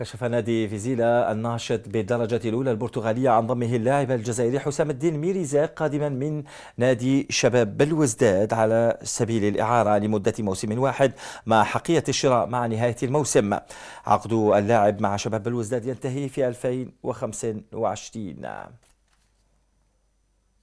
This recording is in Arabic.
كشف نادي فيزيلا الناشط بالدرجة الأولى البرتغالية عن ضمه اللاعب الجزائري حسام الدين ميريزا قادما من نادي شباب بلوزداد على سبيل الإعارة لمدة موسم واحد مع حقية الشراء مع نهاية الموسم عقد اللاعب مع شباب بلوزداد ينتهي في 2025